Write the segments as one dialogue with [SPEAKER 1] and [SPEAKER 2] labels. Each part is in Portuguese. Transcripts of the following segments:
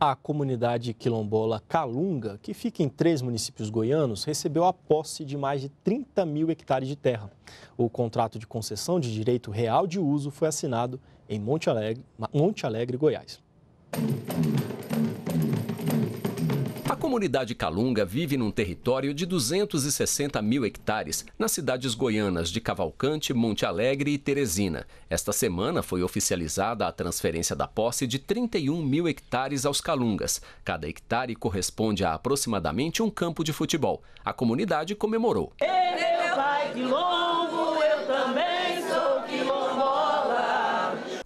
[SPEAKER 1] A comunidade quilombola Calunga, que fica em três municípios goianos, recebeu a posse de mais de 30 mil hectares de terra. O contrato de concessão de direito real de uso foi assinado em Monte Alegre, Monte Alegre Goiás.
[SPEAKER 2] comunidade Calunga vive num território de 260 mil hectares, nas cidades goianas de Cavalcante, Monte Alegre e Teresina. Esta semana foi oficializada a transferência da posse de 31 mil hectares aos Calungas. Cada hectare corresponde a aproximadamente um campo de futebol. A comunidade comemorou. Ele de longe.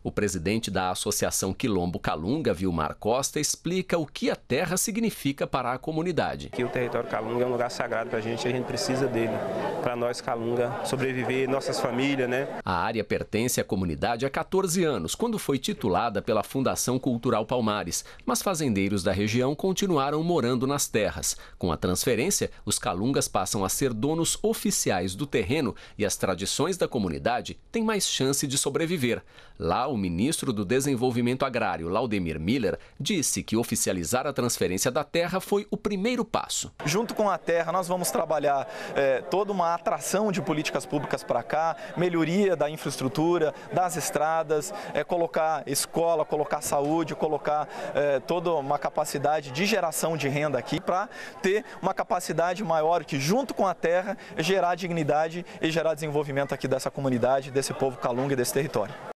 [SPEAKER 2] O presidente da Associação Quilombo Calunga, Vilmar Costa, explica o que a terra significa para a comunidade. Que o território Calunga é um lugar sagrado para a gente, a gente precisa dele para nós Calunga sobreviver, nossas famílias, né? A área pertence à comunidade há 14 anos, quando foi titulada pela Fundação Cultural Palmares, mas fazendeiros da região continuaram morando nas terras. Com a transferência, os Calungas passam a ser donos oficiais do terreno e as tradições da comunidade têm mais chance de sobreviver. Lá, o o ministro do Desenvolvimento Agrário, Laudemir Miller, disse que oficializar a transferência da terra foi o primeiro passo.
[SPEAKER 3] Junto com a terra, nós vamos trabalhar é, toda uma atração de políticas públicas para cá, melhoria da infraestrutura, das estradas, é, colocar escola, colocar saúde, colocar é, toda uma capacidade de geração de renda aqui para ter uma capacidade maior que, junto com a terra, gerar dignidade e gerar desenvolvimento aqui dessa comunidade, desse povo calunga e desse território.